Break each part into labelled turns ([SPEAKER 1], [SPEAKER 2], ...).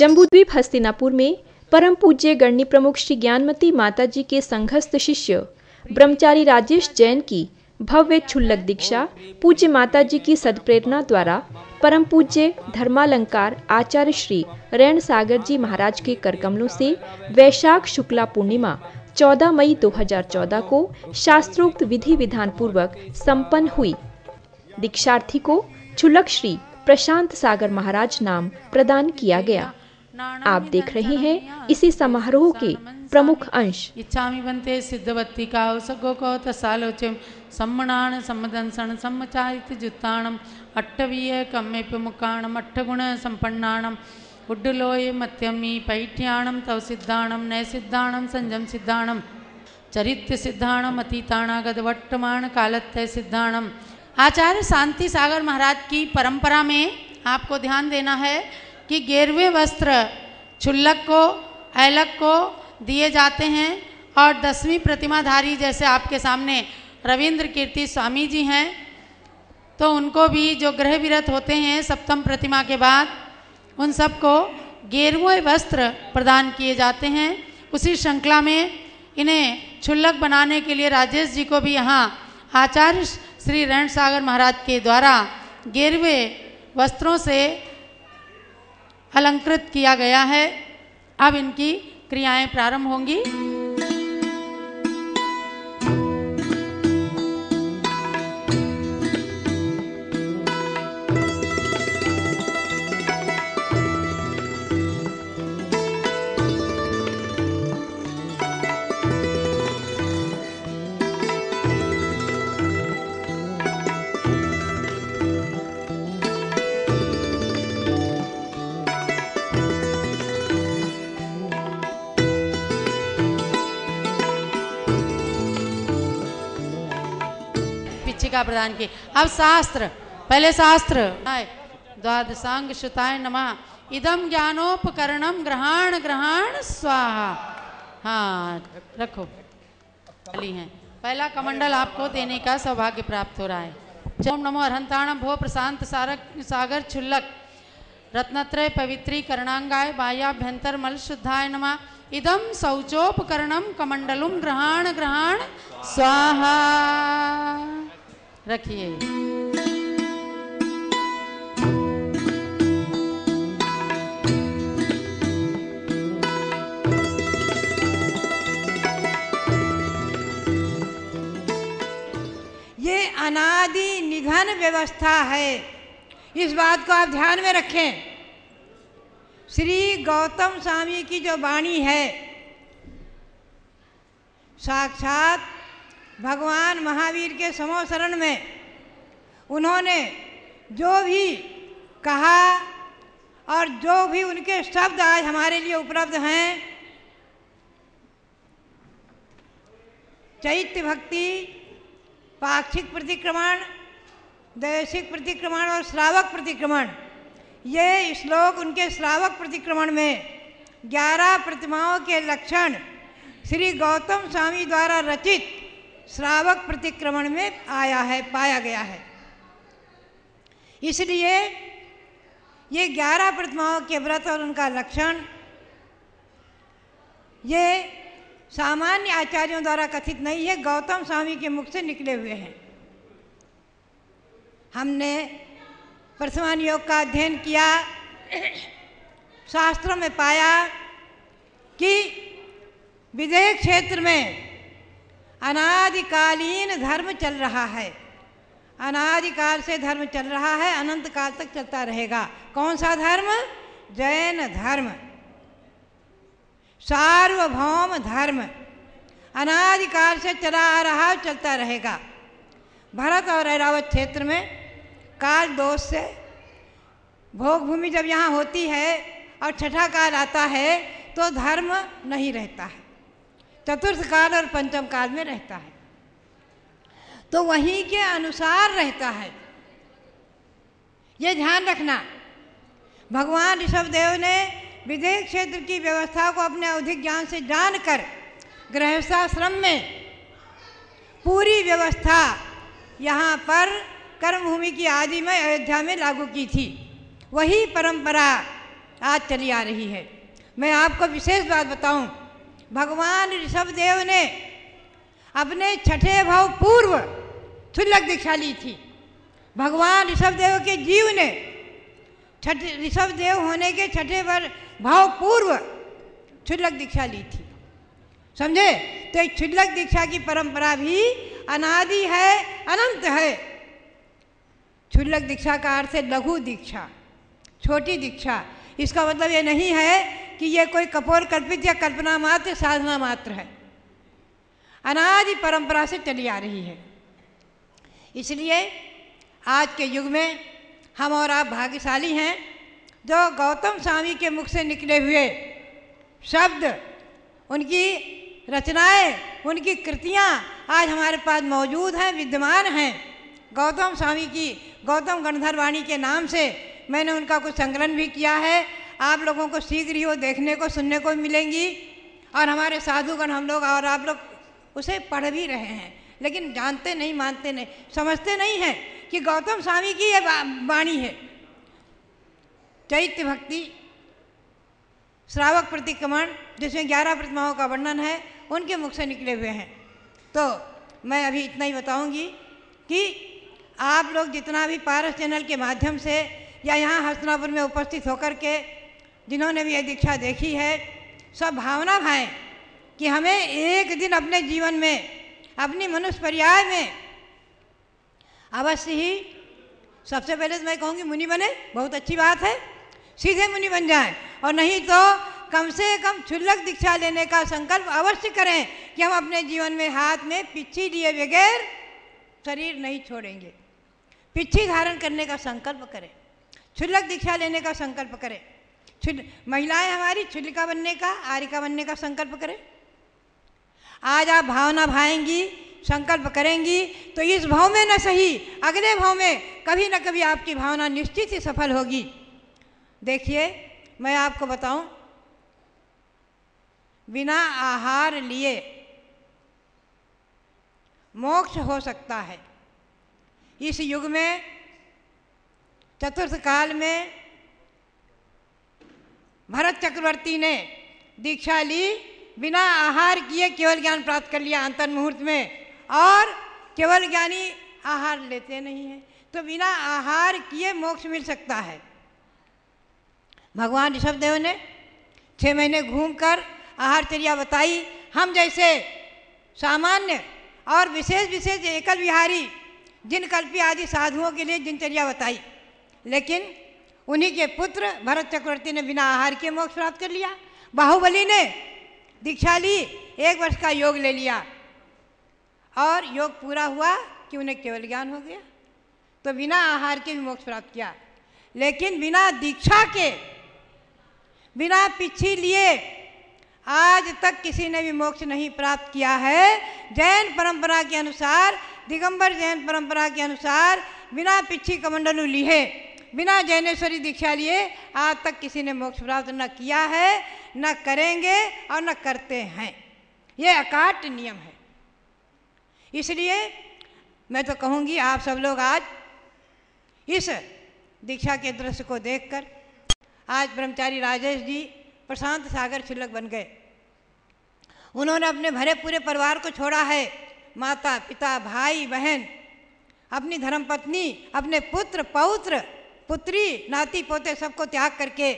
[SPEAKER 1] जम्बूद्वीप हस्तिनापुर में परम पूज्य गणनी प्रमुख श्री ज्ञानमती माता जी के संघस्थ शिष्य ब्रह्मचारी राजेश जैन की भव्य छुल्लक दीक्षा पूज्य माता जी की सदप्रेरणा द्वारा परम पूज्य धर्मालंकार आचार्य श्री रैन सागर जी महाराज के करकमलों से वैशाख शुक्ला पूर्णिमा 14 मई 2014 को शास्त्रोक्त विधि विधान पूर्वक संपन्न हुई दीक्षार्थी को छुलक श्री प्रशांत सागर महाराज नाम प्रदान किया गया आप देख रहे हैं इसी समारोह के प्रमुख अंश
[SPEAKER 2] इच्छामी बनते सिद्धवती का सगो को तसालोचम सम्मणान सम्मदंसन सम्मचारित जुत्ताणम अट्टवीय कम्मेप मुकाणम अट्टगुण संपन्नाणम उड्डलोय मत्यमी पैठ्याणम तव सिद्धाणम नय सिद्धाणम संजम सिद्धाणम चरित्र सिद्धाणम अतीताणागत वर्तमान कालत्य सिद्धाणम आचार्य शांति सागर महाराज की परंपरा में आपको ध्यान देना है कि गेरवे वस्त्र छुल्लक को ऐलक को दिए जाते हैं और दसवीं प्रतिमाधारी जैसे आपके सामने रविंद्र कीर्ति स्वामी जी हैं तो उनको भी जो ग्रह विरत होते हैं सप्तम प्रतिमा के बाद उन सबको गेरवे वस्त्र प्रदान किए जाते हैं उसी श्रृंखला में इन्हें छुल्लक बनाने के लिए राजेश जी को भी यहाँ आचार्य श्री रण सागर महाराज के द्वारा गेरवे वस्त्रों से अलंकृत किया गया है अब इनकी क्रियाएं प्रारंभ होंगी शिक्षा प्रदान की अब शास्त्र पहले शास्त्र द्वादशांग श्रुताय नमा इदम ज्ञानोपकरणम ग्रहण ग्रहण स्वाहा हाँ रखो खाली है पहला कमंडल आपको देने का सौभाग्य प्राप्त हो रहा है ओम नमो अरहंताणम भो प्रशांत सारक सागर छुल्लक रत्नत्रय पवित्री करणांगाय बाह्याभ्यंतर मल शुद्धाय नमा इदम शौचोपकरणम कमंडलुम ग्रहण ग्रहण स्वाहा रखिए ये
[SPEAKER 3] अनादि निघन व्यवस्था है इस बात को आप ध्यान में रखें श्री गौतम स्वामी की जो वाणी है साक्षात भगवान महावीर के समोसरण में उन्होंने जो भी कहा और जो भी उनके शब्द आज हमारे लिए उपलब्ध हैं चैत्य भक्ति पाक्षिक प्रतिक्रमण दैशिक प्रतिक्रमण और श्रावक प्रतिक्रमण ये श्लोक उनके श्रावक प्रतिक्रमण में ग्यारह प्रतिमाओं के लक्षण श्री गौतम स्वामी द्वारा रचित श्रावक प्रतिक्रमण में आया है पाया गया है इसलिए ये ग्यारह प्रतिमाओं के व्रत और उनका लक्षण ये सामान्य आचार्यों द्वारा कथित नहीं है गौतम स्वामी के मुख से निकले हुए हैं हमने प्रथमान योग का अध्ययन किया शास्त्रों में पाया कि विधेयक क्षेत्र में अनादिकालीन धर्म चल रहा है अनादिकाल से धर्म चल रहा है अनंत काल तक चलता रहेगा कौन सा धर्म जैन धर्म सार्वभौम धर्म अनादिकाल से चला आ रहा चलता रहेगा भरत और ऐरावत क्षेत्र में काल दोष से भोग भूमि जब यहाँ होती है और छठा काल आता है तो धर्म नहीं रहता है चतुर्थ काल और पंचम काल में रहता है तो वहीं के अनुसार रहता है ये ध्यान रखना भगवान ऋषभ देव ने विधेयक क्षेत्र की व्यवस्था को अपने अवधिक ज्ञान से जानकर गृहस्थाश्रम में पूरी व्यवस्था यहाँ पर कर्मभूमि की आदि में अयोध्या में लागू की थी वही परंपरा आज चली आ रही है मैं आपको विशेष बात बताऊं भगवान ऋषभ देव ने अपने छठे भाव पूर्व थुल्लक दीक्षा ली थी भगवान ऋषभदेव के जीव ने छठ देव होने के छठे भर भाव पूर्व छुल्लक दीक्षा ली थी समझे तो एक छुल्लक दीक्षा की परंपरा भी अनादि है अनंत है छुल्लक दीक्षा का अर्थ है लघु दीक्षा छोटी दीक्षा इसका मतलब ये नहीं है कि यह कोई कपोर कल्पित या कल्पना मात्र साधना मात्र है अनादि परंपरा से चली आ रही है इसलिए आज के युग में हम और आप भाग्यशाली हैं जो गौतम स्वामी के मुख से निकले हुए शब्द उनकी रचनाएं उनकी कृतियां आज हमारे पास मौजूद हैं विद्यमान हैं गौतम स्वामी की गौतम गणधर वाणी के नाम से मैंने उनका कुछ संकलन भी किया है आप लोगों को शीघ्र ही वो देखने को सुनने को मिलेंगी और हमारे साधुगण हम लोग और आप लोग उसे पढ़ भी रहे हैं लेकिन जानते नहीं मानते नहीं समझते नहीं हैं कि गौतम स्वामी की ये वाणी है चैत्य भक्ति श्रावक प्रतिक्रमण जिसमें ग्यारह प्रतिमाओं का वर्णन है उनके मुख से निकले हुए हैं तो मैं अभी इतना ही बताऊंगी कि आप लोग जितना भी पारस चैनल के माध्यम से या यहाँ हसनापुर में उपस्थित होकर के जिन्होंने भी यह दीक्षा देखी है सब भावना है कि हमें एक दिन अपने जीवन में अपनी मनुष्य पर्याय में अवश्य ही सबसे पहले तो मैं कहूँगी मुनि बने बहुत अच्छी बात है सीधे मुनि बन जाएं और नहीं तो कम से कम छुल्लक दीक्षा लेने का संकल्प अवश्य करें कि हम अपने जीवन में हाथ में पिछी लिए बगैर शरीर नहीं छोड़ेंगे पिच्छी धारण करने का संकल्प करें छुल्लक दीक्षा लेने का संकल्प करें महिलाएं हमारी छुलिका बनने का आरिका बनने का संकल्प करें आज आप भावना भाएंगी संकल्प करेंगी तो इस भाव में न सही अगले भाव में कभी न कभी आपकी भावना निश्चित ही सफल होगी देखिए मैं आपको बताऊं बिना आहार लिए मोक्ष हो सकता है इस युग में चतुर्थ काल में भरत चक्रवर्ती ने दीक्षा ली बिना आहार किए केवल ज्ञान प्राप्त कर लिया अंतर मुहूर्त में और केवल ज्ञानी आहार लेते नहीं हैं तो बिना आहार किए मोक्ष मिल सकता है भगवान ऋषभदेव ने छः महीने घूमकर आहार चर्या बताई हम जैसे सामान्य और विशेष विशेष एकल विहारी जिन कल्पी आदि साधुओं के लिए दिनचर्या बताई लेकिन उन्हीं के पुत्र भरत चक्रवर्ती ने बिना आहार के मोक्ष प्राप्त कर लिया बाहुबली ने दीक्षा ली एक वर्ष का योग ले लिया और योग पूरा हुआ कि उन्हें केवल ज्ञान हो गया तो बिना आहार के भी मोक्ष प्राप्त किया लेकिन बिना दीक्षा के बिना पीछे लिए आज तक किसी ने भी मोक्ष नहीं प्राप्त किया है जैन परंपरा के अनुसार दिगंबर जैन परंपरा के अनुसार बिना पिछी कमंडलू लिए बिना जैनेश्वरी दीक्षा लिए आज तक किसी ने मोक्ष प्राप्त न किया है न करेंगे और न करते हैं ये अकाट नियम है इसलिए मैं तो कहूँगी आप सब लोग आज इस दीक्षा के दृश्य को देखकर आज ब्रह्मचारी राजेश जी प्रशांत सागर शिलक बन गए उन्होंने अपने भरे पूरे परिवार को छोड़ा है माता पिता भाई बहन अपनी धर्मपत्नी अपने पुत्र पौत्र पुत्री नाती पोते सबको त्याग करके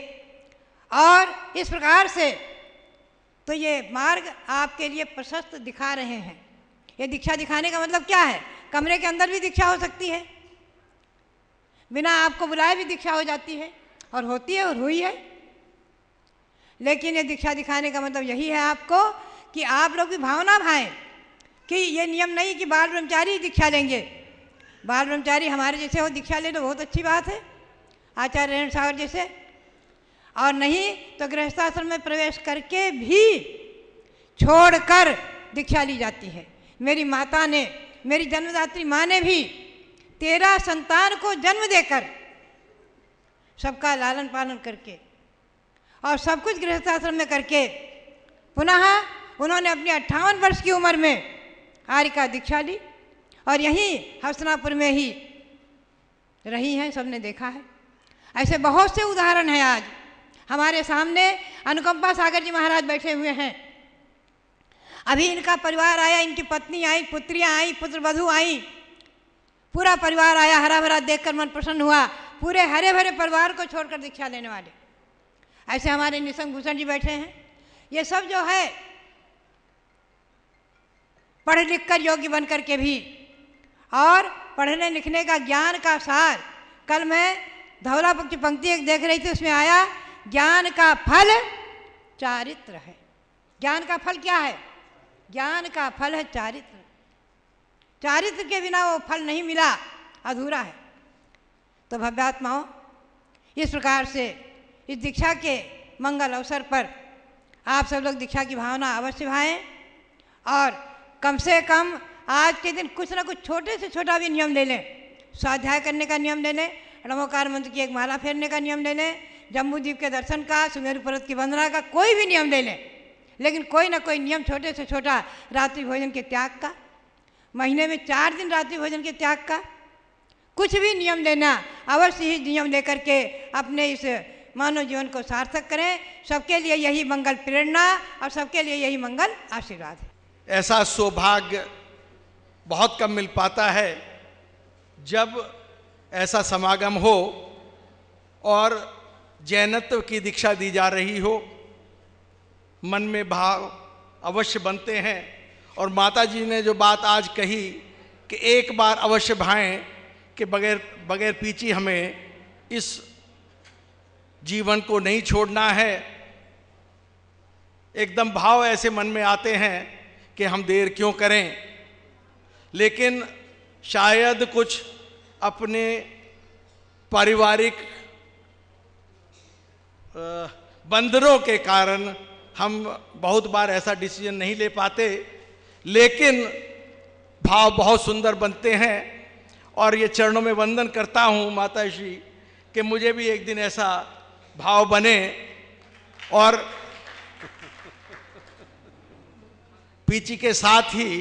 [SPEAKER 3] और इस प्रकार से तो ये मार्ग आपके लिए प्रशस्त दिखा रहे हैं ये दीक्षा दिखाने का मतलब क्या है कमरे के अंदर भी दीक्षा हो सकती है बिना आपको बुलाए भी दीक्षा हो जाती है और होती है और हुई है लेकिन ये दीक्षा दिखाने का मतलब यही है आपको कि आप लोग भी भावना भाएं कि ये नियम नहीं कि बाल ब्रह्मचारी दीक्षा लेंगे बाल ब्रह्मचारी हमारे जैसे हो दीक्षा ले लो बहुत अच्छी बात है आचार्य रेण सागर जी से और नहीं तो गृहस्थाश्रम में प्रवेश करके भी छोड़कर दीक्षा ली जाती है मेरी माता ने मेरी जन्मदात्री माँ ने भी तेरह संतान को जन्म देकर सबका लालन पालन करके और सब कुछ गृहस्थाश्रम में करके पुनः उन्होंने अपनी अट्ठावन वर्ष की उम्र में आर्य का दीक्षा ली और यहीं हसनापुर में ही रही हैं सबने देखा है ऐसे बहुत से उदाहरण हैं आज हमारे सामने अनुकंपा सागर जी महाराज बैठे हुए हैं अभी इनका परिवार आया इनकी पत्नी आई पुत्रियाँ आई पुत्र वधु आई पूरा परिवार आया हरा भरा देख मन प्रसन्न हुआ पूरे हरे भरे परिवार को छोड़कर दीक्षा लेने वाले ऐसे हमारे निशंक भूषण जी बैठे हैं ये सब जो है पढ़ लिख कर योग्य बनकर के भी और पढ़ने लिखने का ज्ञान का सार कल मैं धौला पक्ष पंक्ति एक देख रही थी उसमें आया ज्ञान का फल चारित्र है ज्ञान का फल क्या है ज्ञान का फल है चारित्र चारित्र के बिना वो फल नहीं मिला अधूरा है तो भव्यात्माओं इस प्रकार से इस दीक्षा के मंगल अवसर पर आप सब लोग दीक्षा की भावना अवश्य भाएँ और कम से कम आज के दिन कुछ ना कुछ छोटे से छोटा भी नियम ले लें स्वाध्याय करने का नियम ले लें रमोकार मंत्र की एक माला फेरने का नियम ले लें जम्मू द्वीप के दर्शन का सुमेरु पर्वत की वंदना का कोई भी नियम ले लें लेकिन कोई ना कोई नियम छोटे से छोटा रात्रि भोजन के त्याग का महीने में चार दिन रात्रि भोजन के त्याग का कुछ भी नियम लेना अवश्य ही नियम लेकर के अपने इस मानव जीवन को सार्थक करें सबके लिए यही मंगल प्रेरणा और सबके लिए यही मंगल आशीर्वाद
[SPEAKER 4] ऐसा सौभाग्य बहुत कम मिल पाता है जब ऐसा समागम हो और जैनत्व की दीक्षा दी जा रही हो मन में भाव अवश्य बनते हैं और माता जी ने जो बात आज कही कि एक बार अवश्य भाएँ कि बगैर बगैर पीछे हमें इस जीवन को नहीं छोड़ना है एकदम भाव ऐसे मन में आते हैं कि हम देर क्यों करें लेकिन शायद कुछ अपने पारिवारिक बंदरों के कारण हम बहुत बार ऐसा डिसीजन नहीं ले पाते लेकिन भाव बहुत सुंदर बनते हैं और ये चरणों में वंदन करता हूँ माता श्री कि मुझे भी एक दिन ऐसा भाव बने और पीची के साथ ही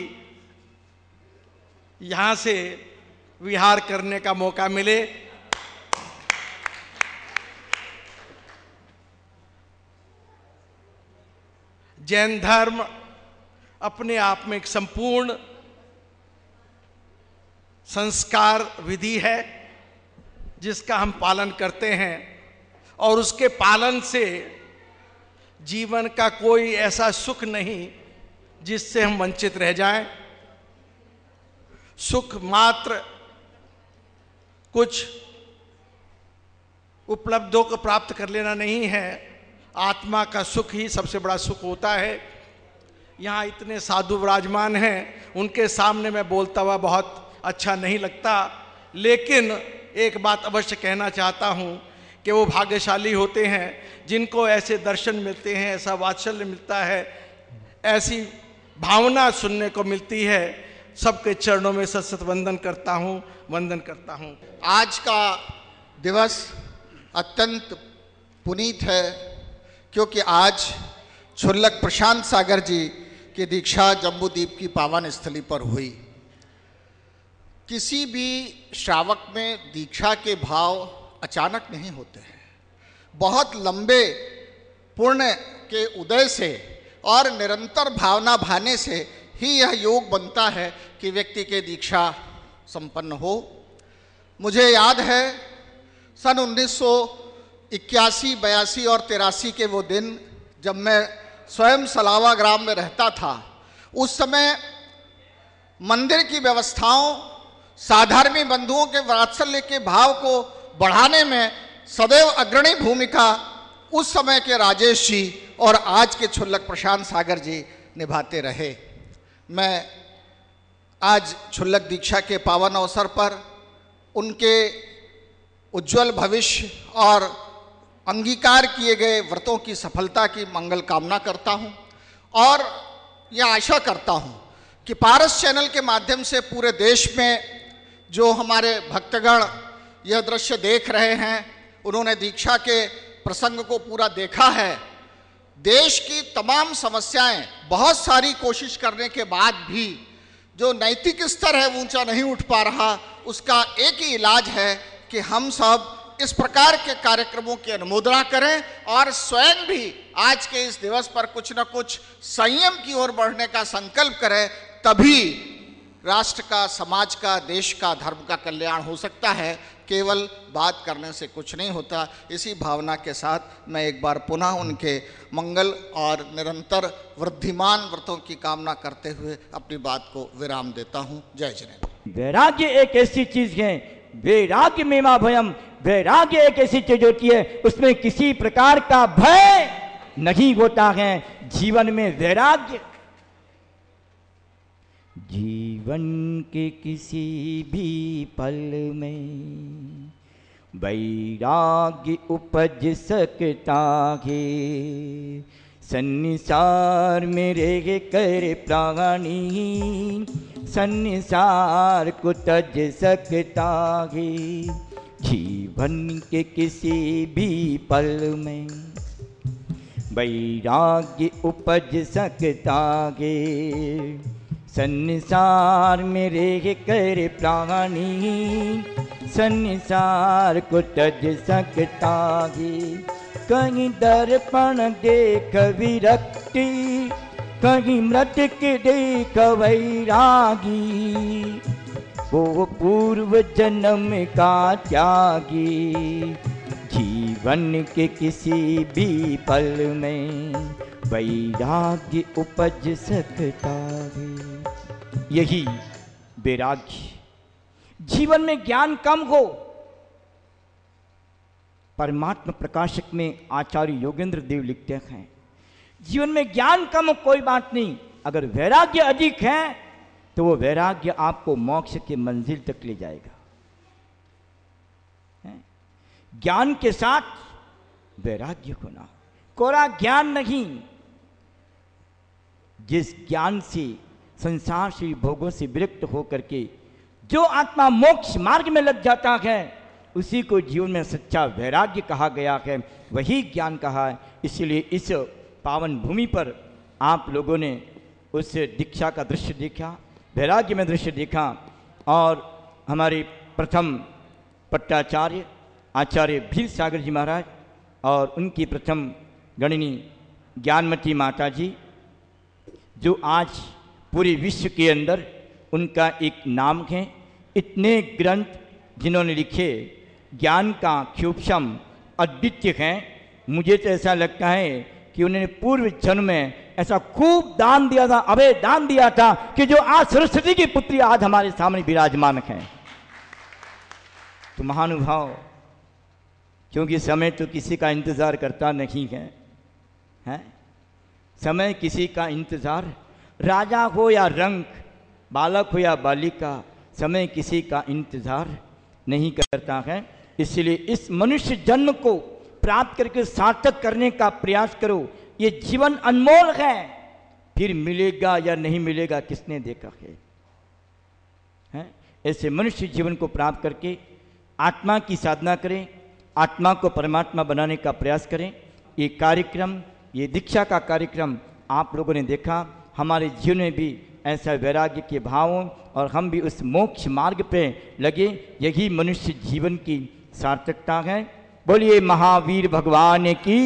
[SPEAKER 4] यहाँ से विहार करने का मौका मिले जैन धर्म अपने आप में एक संपूर्ण संस्कार विधि है जिसका हम पालन करते हैं और उसके पालन से जीवन का कोई ऐसा सुख नहीं जिससे हम वंचित रह जाएं सुख मात्र कुछ उपलब्धों को प्राप्त कर लेना नहीं है आत्मा का सुख ही सबसे बड़ा सुख होता है यहाँ इतने साधु विराजमान हैं उनके सामने मैं बोलता हुआ बहुत अच्छा नहीं लगता लेकिन एक बात अवश्य कहना चाहता हूँ कि वो भाग्यशाली होते हैं जिनको ऐसे दर्शन मिलते हैं ऐसा वात्सल्य मिलता है ऐसी भावना सुनने को मिलती है सबके चरणों में सत सत वंदन करता हूँ वंदन करता हूँ
[SPEAKER 5] आज का दिवस अत्यंत पुनीत है क्योंकि आज छुल्लक प्रशांत सागर जी की दीक्षा जम्बूद्वीप की पावन स्थली पर हुई किसी भी श्रावक में दीक्षा के भाव अचानक नहीं होते हैं बहुत लंबे पुण्य के उदय से और निरंतर भावना भाने से ही यह योग बनता है कि व्यक्ति के दीक्षा संपन्न हो मुझे याद है सन उन्नीस सौ इक्यासी बयासी और तिरासी के वो दिन जब मैं स्वयं सलावा ग्राम में रहता था उस समय मंदिर की व्यवस्थाओं साधारणी बंधुओं के वात्सल्य के भाव को बढ़ाने में सदैव अग्रणी भूमिका उस समय के राजेश जी और आज के छुल्लक प्रशांत सागर जी निभाते रहे मैं आज छुल्लक दीक्षा के पावन अवसर पर उनके उज्जवल भविष्य और अंगीकार किए गए व्रतों की सफलता की मंगल कामना करता हूं और यह आशा करता हूं कि पारस चैनल के माध्यम से पूरे देश में जो हमारे भक्तगण यह दृश्य देख रहे हैं उन्होंने दीक्षा के प्रसंग को पूरा देखा है देश की तमाम समस्याएं बहुत सारी कोशिश करने के बाद भी जो नैतिक स्तर है ऊंचा नहीं उठ पा रहा उसका एक ही इलाज है कि हम सब इस प्रकार के कार्यक्रमों की अनुमोदना करें और स्वयं भी आज के इस दिवस पर कुछ न कुछ संयम की ओर बढ़ने का संकल्प करें तभी राष्ट्र का समाज का देश का धर्म का कल्याण हो सकता है केवल बात करने से कुछ नहीं होता इसी भावना के साथ मैं एक बार पुनः उनके मंगल और निरंतर वृद्धिमान व्रतों की कामना करते हुए अपनी बात को विराम देता हूँ जय जिनेन्द्र
[SPEAKER 1] वैराग्य एक ऐसी चीज है वैराग्य मेमा भयम वैराग्य एक ऐसी चीज होती है उसमें किसी प्रकार का भय नहीं होता है जीवन में वैराग्य जीवन के किसी भी पल में वैराग्य उपज सकता है संसार में रह कर प्राणी संसार को तज सकता है जीवन के किसी भी पल में वैराग्य उपज सकता है संसार मेरे कर प्राणी संसार को तज सकता ही कहीं दर्पण देख विरक्ति कहीं मृत के देख वैरागी वो पूर्व जन्म का त्यागी जीवन के किसी भी पल में वैराग्य उपज सकता है यही वैराग्य जीवन में ज्ञान कम हो परमात्मा प्रकाशक में आचार्य योगेंद्र देव लिखते हैं जीवन में ज्ञान कम हो कोई बात नहीं अगर वैराग्य अधिक है तो वो वैराग्य आपको मोक्ष के मंजिल तक ले जाएगा ज्ञान के साथ वैराग्य होना कोरा ज्ञान नहीं जिस ज्ञान से संसार से भोगों से विरक्त होकर के जो आत्मा मोक्ष मार्ग में लग जाता है उसी को जीवन में सच्चा वैराग्य कहा गया है वही ज्ञान कहा है इसलिए इस पावन भूमि पर आप लोगों ने उस दीक्षा का दृश्य देखा वैराग्य में दृश्य देखा और हमारे प्रथम पट्टाचार्य आचार्य भीर सागर जी महाराज और उनकी प्रथम गणनी ज्ञानमती माता जी जो आज पूरे विश्व के अंदर उनका एक नाम है इतने ग्रंथ जिन्होंने लिखे ज्ञान का क्षुभम अद्वित्य है मुझे तो ऐसा लगता है कि उन्होंने पूर्व जन्म में ऐसा खूब दान दिया था अभय दान दिया था कि जो आज सरस्वती की पुत्री आज हमारे सामने विराजमान है तो महानुभाव क्योंकि समय तो किसी का इंतज़ार करता नहीं है है? समय किसी का इंतज़ार राजा हो या रंग बालक हो या बालिका समय किसी का इंतज़ार नहीं करता है इसलिए इस मनुष्य जन्म को प्राप्त करके सार्थक करने का प्रयास करो ये जीवन अनमोल है फिर मिलेगा या नहीं मिलेगा किसने देखा है हैं ऐसे मनुष्य जीवन को प्राप्त करके आत्मा की साधना करें आत्मा को परमात्मा बनाने का प्रयास करें ये कार्यक्रम ये दीक्षा का कार्यक्रम आप लोगों ने देखा हमारे जीवन में भी ऐसा वैराग्य के भावों और हम भी उस मोक्ष मार्ग पे लगे यही मनुष्य जीवन की सार्थकता है बोलिए महावीर भगवान की